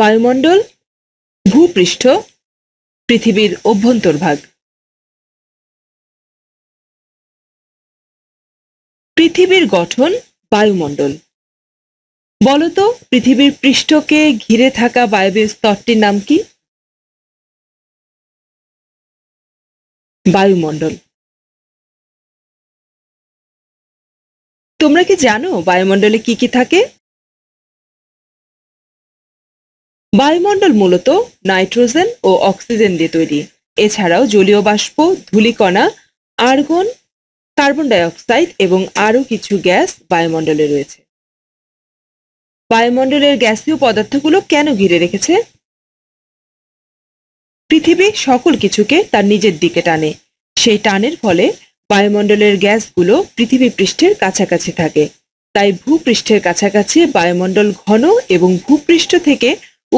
বায়ুমণ্ডল ভূপৃষ্ঠ পৃথিবীর ভাগ পৃথিবীর গঠন বায়ুমণ্ডল বলতো পৃথিবীর পৃষ্ঠকে ঘিরে থাকা বায়বীয় স্তরটির নাম কি বায়ুমণ্ডল তোমরা কি জানো বায়ুমণ্ডলে কি কি থাকে বায়ুমণ্ডল মূলত নাইট্রোজেন ও অক্সিজেন দিয়ে তৈরি এছাড়াও জলীয় বাষ্প ধূলিকণা আর্গন কার্বন ডাইঅক্সাইড এবং আরও কিছু গ্যাস বায়ুমণ্ডলে রয়েছে বায়ুমণ্ডলের গ্যাসীয় পদার্থগুলো কেন ঘিরে রেখেছে পৃথিবী সকল কিছুকে তার নিজের দিকে টানে সেই টানের ফলে বায়ুমণ্ডলের গ্যাসগুলো পৃথিবী পৃষ্ঠের কাছাকাছি থাকে তাই ভূপৃষ্ঠের কাছাকাছি বায়ুমণ্ডল ঘন এবং ভূপৃষ্ঠ থেকে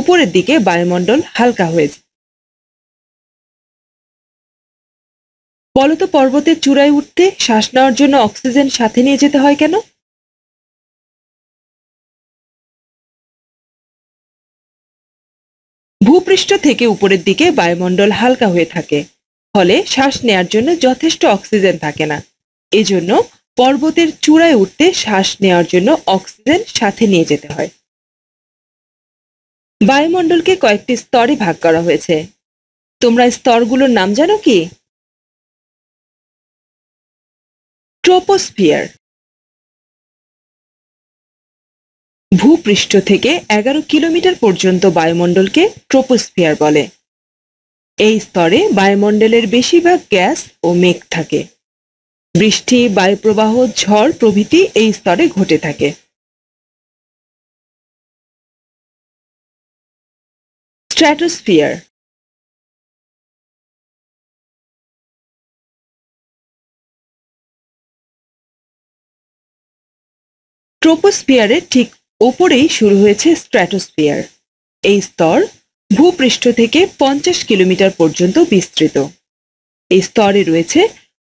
উপরের দিকে বায়ুমণ্ডল হালকা হয়ে যায় বলতো পর্বতের চূড়ায় উঠতে শ্বাস নেওয়ার জন্য অক্সিজেন সাথে নিয়ে যেতে হয় কেন ভূপৃষ্ঠ থেকে উপরের দিকে বায়ুমণ্ডল হালকা হয়ে থাকে ফলে শ্বাস নেয়ার জন্য যথেষ্ট অক্সিজেন থাকে না এজন্য পর্বতের চূড়ায় উঠতে শ্বাস নেওয়ার জন্য অক্সিজেন সাথে নিয়ে যেতে হয় বায়ুমণ্ডলকে কয়েকটি স্তরে ভাগ করা হয়েছে তোমরা স্তরগুলোর নাম জানো কি ট্রোপোস্ফিয়ার ভূপৃষ্ঠ থেকে এগারো কিলোমিটার পর্যন্ত বায়ুমণ্ডলকে ট্রোপোস্ফিয়ার বলে এই স্তরে বায়ুমণ্ডলের বেশিরভাগ গ্যাস ও মেঘ থাকে বৃষ্টি বায়ুপ্রবাহ ঝড় প্রভৃতি এই স্তরে ঘটে থাকে স্ট্র্যাটোস্ফিয়ার ট্রোপোস্ফিয়ারের ঠিক ওপরেই শুরু হয়েছে স্ট্র্যাটোস্ফিয়ার এই স্তর ভূপৃষ্ঠ থেকে পঞ্চাশ কিলোমিটার পর্যন্ত বিস্তৃত এই স্তরে রয়েছে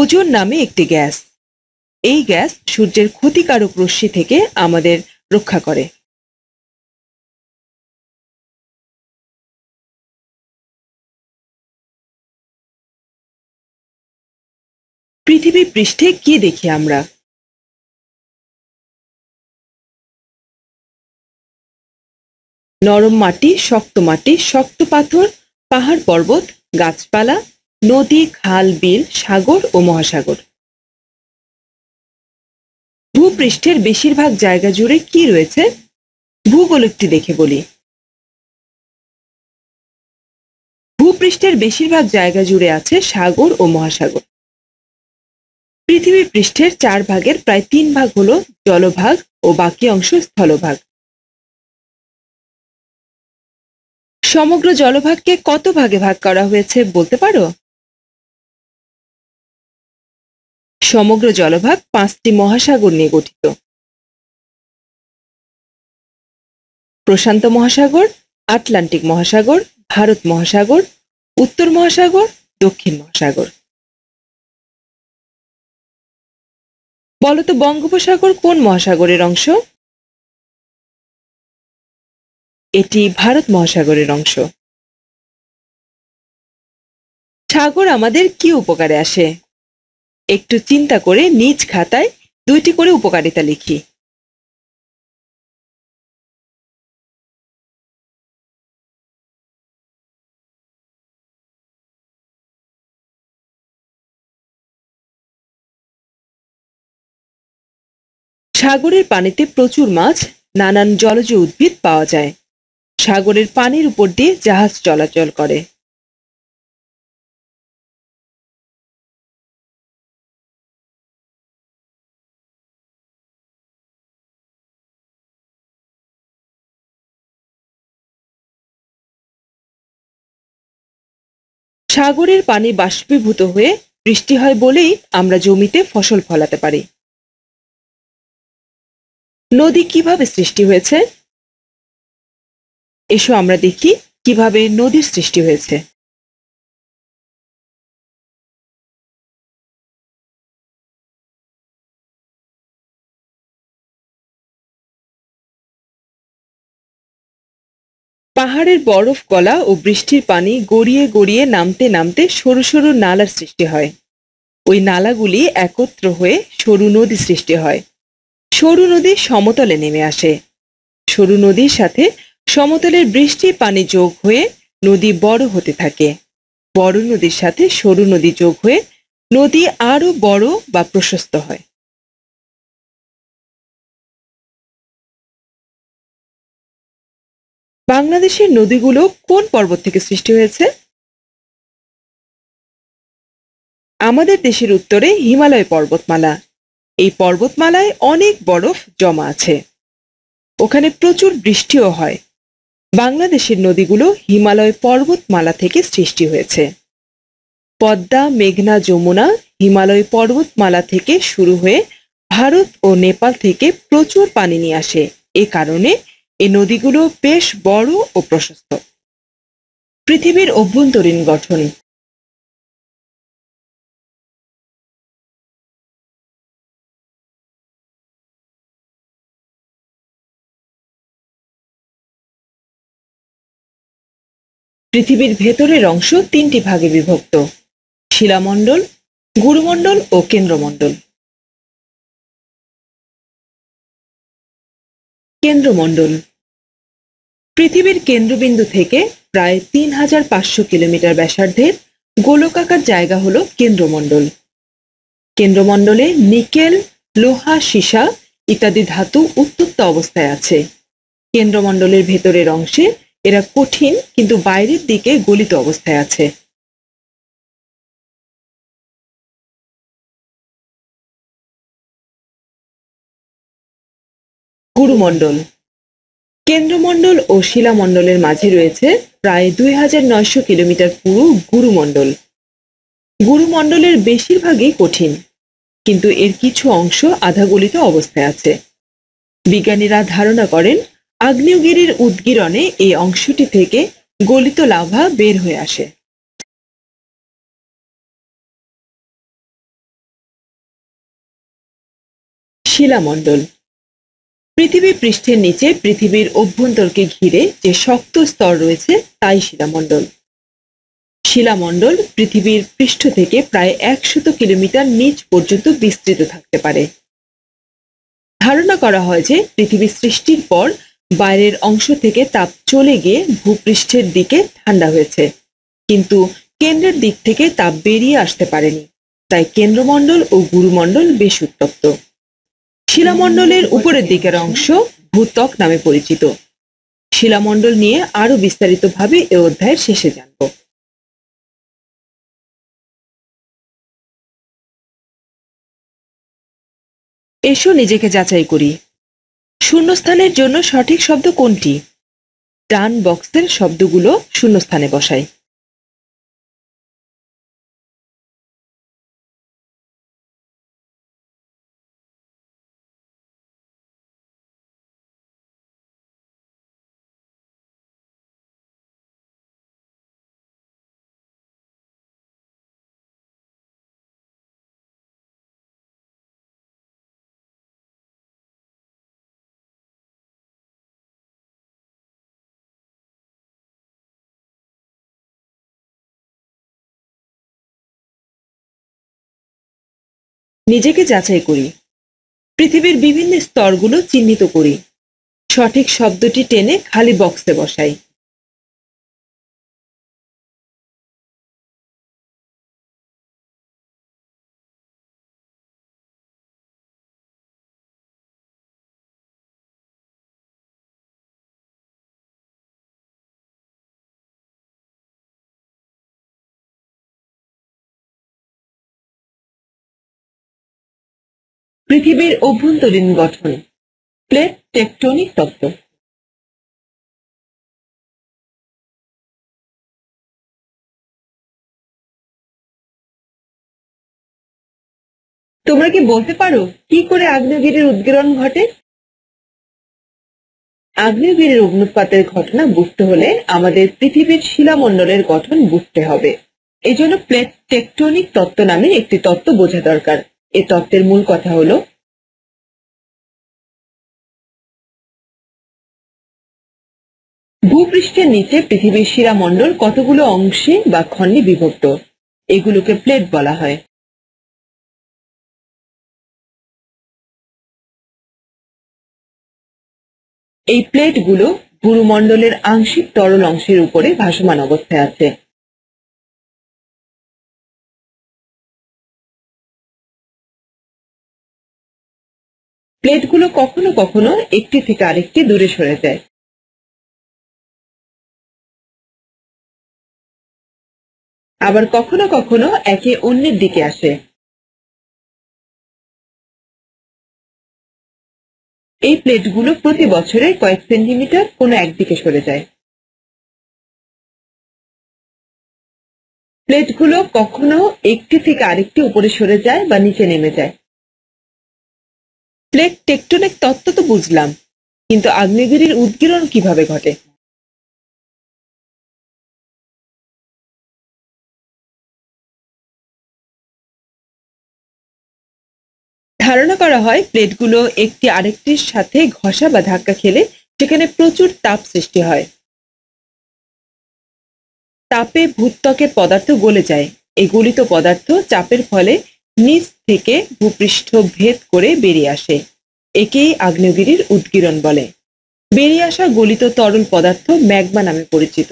ওজন নামে একটি গ্যাস এই গ্যাস সূর্যের ক্ষতিকারক রশ্মি থেকে আমাদের রক্ষা করে পৃথিবী পৃষ্ঠে কি দেখি আমরা নরম মাটি শক্ত মাটি শক্ত পাথর পাহাড় পর্বত গাছপালা নদী খাল বিল সাগর ও মহাসাগর ভূপৃষ্ঠের বেশিরভাগ জায়গা জুড়ে কি রয়েছে ভূগোলকটি দেখে বলি ভূপৃষ্ঠের বেশিরভাগ জায়গা জুড়ে আছে সাগর ও মহাসাগর পৃথিবী পৃষ্ঠের চার ভাগের প্রায় তিন ভাগ হল জলভাগ ও বাকি অংশ স্থলভাগ সমগ্র জলভাগকে কত ভাগে ভাগ করা হয়েছে বলতে পারো সমগ্র জলভাগ পাঁচটি মহাসাগর নিয়ে গঠিত প্রশান্ত মহাসাগর আটলান্টিক মহাসাগর ভারত মহাসাগর উত্তর মহাসাগর দক্ষিণ মহাসাগর বলতো বঙ্গোপসাগর কোন মহাসাগরের অংশ এটি ভারত মহাসাগরের অংশ সাগর আমাদের কি উপকারে আসে একটু চিন্তা করে নিজ খাতায় দুইটি করে উপকারিতা লিখি সাগরের পানিতে প্রচুর মাছ নানান জলজ উদ্ভিদ পাওয়া যায় সাগরের পানির উপর দিয়ে জাহাজ চলাচল করে সাগরের পানি বাষ্পীভূত হয়ে বৃষ্টি হয় বলেই আমরা জমিতে ফসল ফলাতে পারি নদী কিভাবে সৃষ্টি হয়েছে এসো আমরা দেখি কিভাবে নদীর সৃষ্টি হয়েছে পাহাড়ের বরফ গলা ও বৃষ্টির পানি গড়িয়ে গড়িয়ে নামতে নামতে সরু সরু নালার সৃষ্টি হয় ওই নালাগুলি একত্র হয়ে সরু নদী সৃষ্টি হয় সরু নদী সমতলে নেমে আসে সরু নদীর সাথে সমতলের বৃষ্টি পানি যোগ হয়ে নদী বড় হতে থাকে বড় নদীর সাথে সরু নদী যোগ হয়ে নদী আরও বড় বা প্রশস্ত হয় বাংলাদেশের নদীগুলো কোন পর্বত থেকে সৃষ্টি হয়েছে আমাদের দেশের উত্তরে হিমালয় পর্বতমালা এই পর্বতমালায় অনেক বরফ জমা আছে ওখানে প্রচুর বৃষ্টিও হয় বাংলাদেশের নদীগুলো হিমালয় পর্বতমালা থেকে সৃষ্টি হয়েছে পদ্মা মেঘনা যমুনা হিমালয় পর্বতমালা থেকে শুরু হয়ে ভারত ও নেপাল থেকে প্রচুর পানি নিয়ে আসে এ কারণে এই নদীগুলো বেশ বড় ও প্রশস্ত পৃথিবীর অভ্যন্তরীণ গঠন পৃথিবীর ভেতরের অংশ তিনটি ভাগে বিভক্ত শিলামণ্ডল গুরুমণ্ডল ও কেন্দ্রমণ্ডল কেন্দ্রমণ্ডল পৃথিবীর কেন্দ্রবিন্দু থেকে প্রায় তিন হাজার পাঁচশো কিলোমিটার ব্যাসার্ধের গোলকাকার জায়গা হল কেন্দ্রমণ্ডল কেন্দ্রমণ্ডলে নিকেল লোহা সীসা ইত্যাদি ধাতু উত্তপ্ত অবস্থায় আছে কেন্দ্রমণ্ডলের ভেতরের অংশে এরা কঠিন কিন্তু বাইরের দিকে গলিত অবস্থায় আছে গুরুমণ্ডল কেন্দ্রমণ্ডল ও শিলামণ্ডলের মাঝে রয়েছে প্রায় দুই হাজার নয়শো কিলোমিটার পুরো গুরুমণ্ডল গুরুমণ্ডলের বেশিরভাগই কঠিন কিন্তু এর কিছু অংশ আধাগলিত অবস্থায় আছে বিজ্ঞানীরা ধারণা করেন আগ্নেয়গিরির উদ্গিরণে এই অংশটি থেকে গলিত লাভা বের হয়ে আসে শিলামণ্ডল পৃথিবী পৃষ্ঠের নিচে পৃথিবীর অভ্যন্তরকে ঘিরে যে শক্ত স্তর রয়েছে তাই শিলামণ্ডল শিলামণ্ডল পৃথিবীর পৃষ্ঠ থেকে প্রায় একশত কিলোমিটার নিচ পর্যন্ত বিস্তৃত থাকতে পারে ধারণা করা হয় যে পৃথিবী সৃষ্টির পর বাইরের অংশ থেকে তাপ চলে গিয়ে ভূপৃষ্ঠের দিকে ঠান্ডা হয়েছে কিন্তু কেন্দ্রের দিক থেকে তাপ বেরিয়ে আসতে পারেনি তাই কেন্দ্রমণ্ডল ও গুরুমণ্ডল বেশ উত্তপ্ত শিলামণ্ডলের উপরের দিকের অংশ ভূত্বক নামে পরিচিত শিলামণ্ডল নিয়ে আরও বিস্তারিতভাবে এ অধ্যায়ের শেষে জানব এসো নিজেকে যাচাই করি শূন্যস্থানের জন্য সঠিক শব্দ কোনটি ডান বক্সের শব্দগুলো শূন্যস্থানে বসাই নিজেকে যাচাই করি পৃথিবীর বিভিন্ন স্তরগুলো চিহ্নিত করি সঠিক শব্দটি টেনে খালি বক্সে বসাই পৃথিবীর অভ্যন্তরীণ গঠন প্লেট টেকটনিক তত্ত্ব তোমরা কি বলতে পারো কি করে আগ্নেয়গিরির উদ্গীরণ ঘটে আগ্নেয়গিরির অগ্নুৎপাতের ঘটনা বুঝতে হলে আমাদের পৃথিবীর শিলামণ্ডলের গঠন বুঝতে হবে এজন্য প্লেট টেকটনিক তত্ত্ব নামে একটি তত্ত্ব বোঝা দরকার এ তত্ত্বের মূল কথা হলো ভূপৃষ্ঠের নিচে পৃথিবীর শিরামণ্ডল কতগুলো অংশে বা খণ্ডে বিভক্ত এগুলোকে প্লেট বলা হয় এই প্লেটগুলো গুরুমণ্ডলের আংশিক তরল অংশের উপরে ভাসমান অবস্থায় আছে প্লেটগুলো কখনো কখনো একটি থেকে আরেকটি দূরে সরে যায় আবার কখনো কখনো একে অন্যের দিকে আসে এই প্লেটগুলো প্রতি বছরে কয়েক সেন্টিমিটার কোনো একদিকে সরে যায় প্লেটগুলো কখনো একটি থেকে আরেকটি উপরে সরে যায় বা নিচে নেমে যায় প্লেট টেকটনিক তত্ত্ব তো বুঝলাম কিন্তু আগ্নেয়গিরির উদ্গীরণ কিভাবে ঘটে ধারণা করা হয় প্লেটগুলো একটি আরেকটির সাথে ঘষা বা ধাক্কা খেলে সেখানে প্রচুর তাপ সৃষ্টি হয় তাপে ভূত্বকের পদার্থ গলে যায় এই গলিত পদার্থ চাপের ফলে নিচ থেকে ভূপৃষ্ঠ ভেদ করে বেরিয়ে আসে একেই আগ্নেয়গিরির উদ্গিরণ বলে বেরিয়ে আসা গলিত তরল পদার্থ ম্যাগমা নামে পরিচিত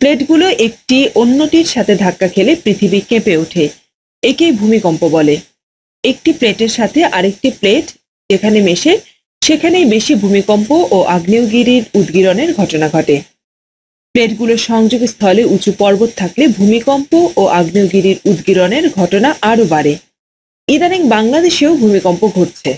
প্লেটগুলো একটি অন্যটির সাথে ধাক্কা খেলে পৃথিবী কেঁপে ওঠে একে ভূমিকম্প বলে একটি প্লেটের সাথে আরেকটি প্লেট যেখানে মেশে সেখানেই বেশি ভূমিকম্প ও আগ্নেয়গিরির উদ্গিরণের ঘটনা ঘটে প্লেটগুলোর সংযোগ স্থলে উঁচু পর্বত থাকলে ভূমিকম্প ও আগ্নেয়গিরির উদ্গিরণের ঘটনা আরও বাড়ে ইদানিং বাংলাদেশেও ভূমিকম্প ঘটছে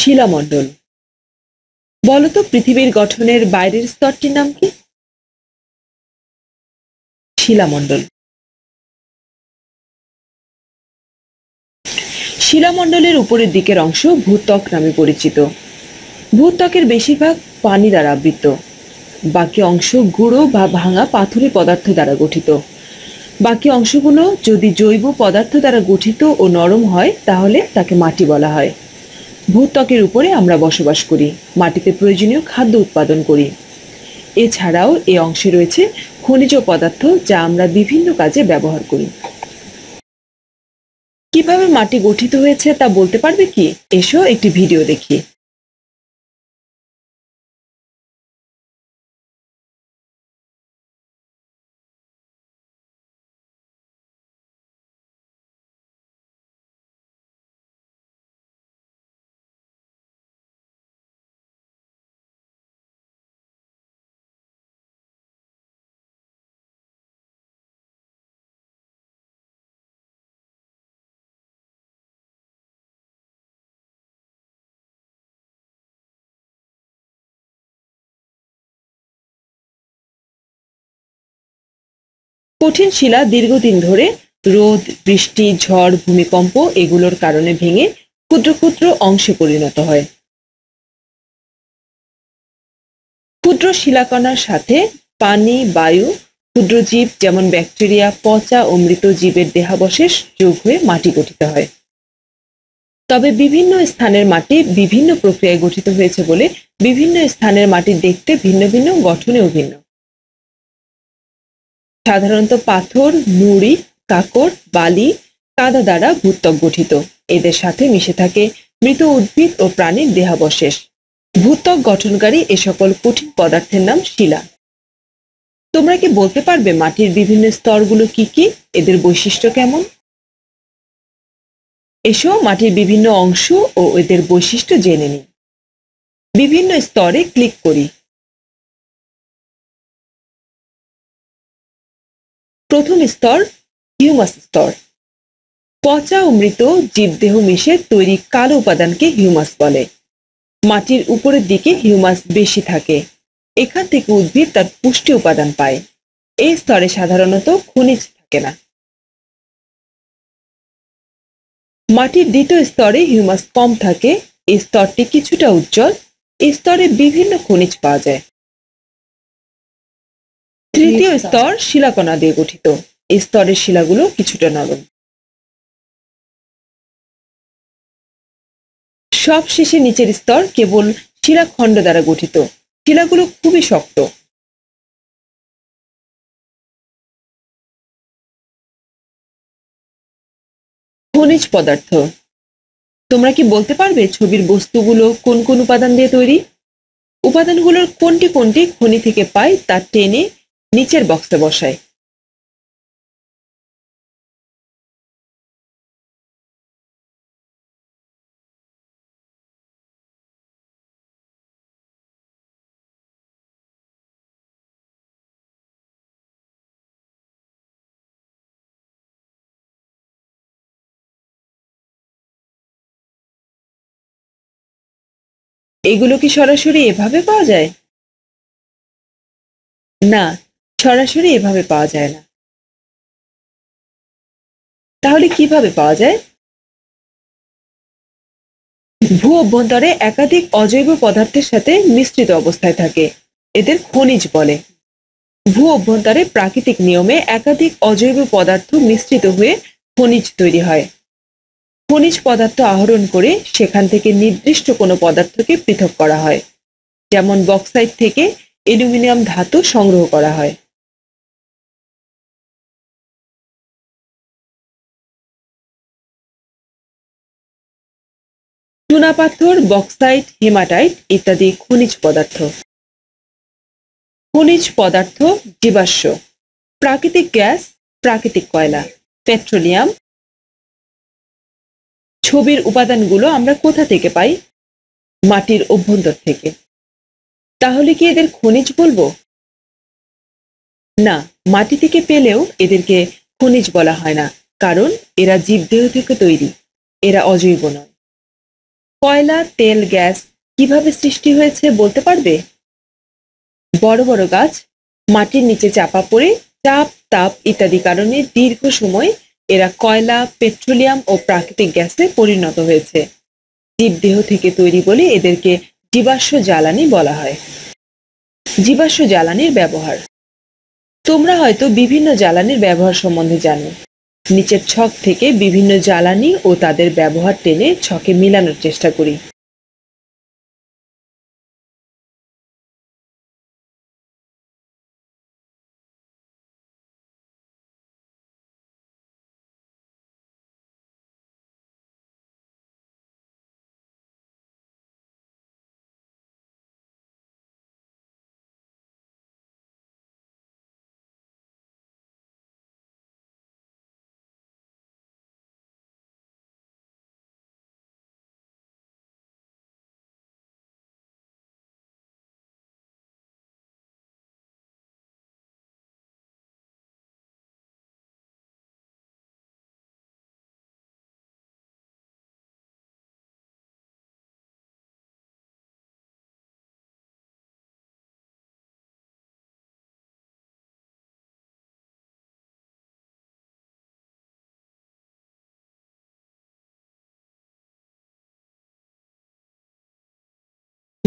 শিলামণ্ডল বলতো পৃথিবীর গঠনের বাইরের স্তরটির নাম কি শিলামণ্ডল শিলামণ্ডলের উপরের দিকের অংশ ভূত্বক নামে পরিচিত ভূত্বকের বেশিরভাগ পানি দ্বারা আবৃত বাকি অংশ গুঁড়ো বা ভাঙা পাথুরে পদার্থ দ্বারা গঠিত বাকি অংশগুলো যদি জৈব পদার্থ দ্বারা গঠিত ও নরম হয় তাহলে তাকে মাটি বলা হয় ভূত্বকের উপরে আমরা বসবাস করি মাটিতে প্রয়োজনীয় খাদ্য উৎপাদন করি এছাড়াও এ অংশে রয়েছে খনিজ পদার্থ যা আমরা বিভিন্ন কাজে ব্যবহার করি কিভাবে মাটি গঠিত হয়েছে তা বলতে পারবে কি এসো একটি ভিডিও দেখি কঠিন শিলা দীর্ঘদিন ধরে রোদ বৃষ্টি ঝড় ভূমিকম্প এগুলোর কারণে ভেঙে ক্ষুদ্র ক্ষুদ্র অংশে পরিণত হয় ক্ষুদ্র শিলাকণার সাথে পানি বায়ু ক্ষুদ্র জীব যেমন ব্যাকটেরিয়া পচা ও মৃত জীবের দেহাবশেষ যোগ হয়ে মাটি গঠিত হয় তবে বিভিন্ন স্থানের মাটি বিভিন্ন প্রক্রিয়ায় গঠিত হয়েছে বলে বিভিন্ন স্থানের মাটি দেখতে ভিন্ন ভিন্ন গঠনেও ভিন্ন সাধারণত পাথর নুড়ি কাকড় বালি কাদা দ্বারা ভূত্বক গঠিত এদের সাথে মিশে থাকে মৃত উদ্ভিদ ও প্রাণীর দেহাবশেষ ভূত্বক গঠনকারী এ সকল কঠিন পদার্থের নাম শিলা তোমরা কি বলতে পারবে মাটির বিভিন্ন স্তরগুলো কি কি এদের বৈশিষ্ট্য কেমন এসো মাটির বিভিন্ন অংশ ও এদের বৈশিষ্ট্য জেনে নিই বিভিন্ন স্তরে ক্লিক করি প্রথম স্তর হিউমাস স্তর পচা ও মৃত জীবদেহ মিশে তৈরি কালো উপাদানকে হিউমাস বলে মাটির উপরের দিকে হিউমাস বেশি থাকে এখান থেকে উদ্ভিদ তার পুষ্টি উপাদান পায় এই স্তরে সাধারণত খনিজ থাকে না মাটির দ্বিতীয় স্তরে হিউমাস কম থাকে এই স্তরটি কিছুটা উজ্জ্বল এই স্তরে বিভিন্ন খনিজ পাওয়া যায় তৃতীয় স্তর শিলাকণা দিয়ে গঠিত এই স্তরের শিলাগুলো কিছুটা নরম সব শেষে নিচের স্তর কেবল শিলাখণ্ড দ্বারা গঠিত শিলাগুলো খুবই শক্ত খনিজ পদার্থ তোমরা কি বলতে পারবে ছবির বস্তুগুলো কোন কোন উপাদান দিয়ে তৈরি উপাদানগুলোর কোনটি কোনটি খনি থেকে পাই তা টেনে নিচের বক্সে বসাই এগুলো কি সরাসরি এভাবে পাওয়া যায় না সরাসরি এভাবে পাওয়া যায় না তাহলে কিভাবে পাওয়া যায় ভূ অভ্যন্তরে একাধিক অজৈব পদার্থের সাথে মিশ্রিত অবস্থায় থাকে এদের খনিজ বলে ভূ অভ্যন্তরে প্রাকৃতিক নিয়মে একাধিক অজৈব পদার্থ মিশ্রিত হয়ে খনিজ তৈরি হয় খনিজ পদার্থ আহরণ করে সেখান থেকে নির্দিষ্ট কোনো পদার্থকে পৃথক করা হয় যেমন বক্সাইট থেকে অ্যালুমিনিয়াম ধাতু সংগ্রহ করা হয় চুনাপাথর বক্সাইট হেমাটাইট ইত্যাদি খনিজ পদার্থ খনিজ পদার্থ জীবাশ্ম প্রাকৃতিক গ্যাস প্রাকৃতিক কয়লা পেট্রোলিয়াম ছবির উপাদানগুলো আমরা কোথা থেকে পাই মাটির অভ্যন্তর থেকে তাহলে কি এদের খনিজ বলবো না মাটি থেকে পেলেও এদেরকে খনিজ বলা হয় না কারণ এরা জীবদেহ থেকে তৈরি এরা অজৈব নয় কয়লা তেল গ্যাস কিভাবে সৃষ্টি হয়েছে বলতে পারবে বড় বড় গাছ মাটির নিচে চাপা পড়ে চাপ তাপ ইত্যাদি কারণে দীর্ঘ সময় এরা কয়লা পেট্রোলিয়াম ও প্রাকৃতিক গ্যাসে পরিণত হয়েছে জীবদেহ থেকে তৈরি বলে এদেরকে জীবাশ্ম জ্বালানি বলা হয় জীবাশ্ম জ্বালানির ব্যবহার তোমরা হয়তো বিভিন্ন জ্বালানির ব্যবহার সম্বন্ধে জানো নিচের ছক থেকে বিভিন্ন জ্বালানি ও তাদের ব্যবহার টেনে ছকে মিলানোর চেষ্টা করি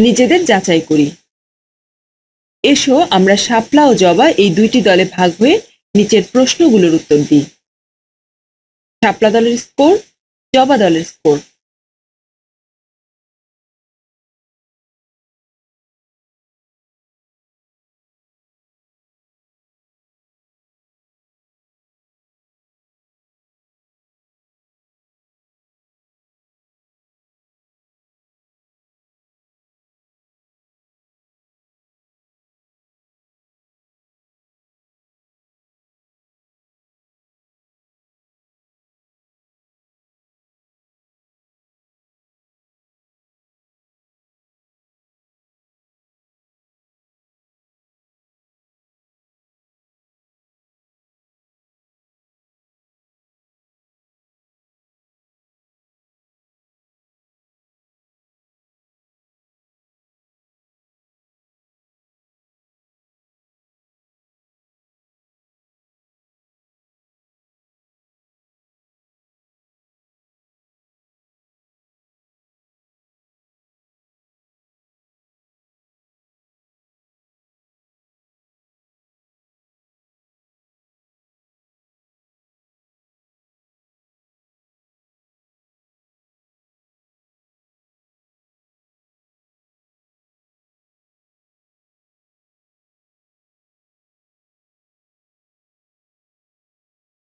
নিজেদের যাচাই করি এসো আমরা শাপলা ও জবা এই দুইটি দলে ভাগ হয়ে নিচের প্রশ্নগুলোর উত্তর দিই শাপলা দলের স্কোর জবা দলের স্কোর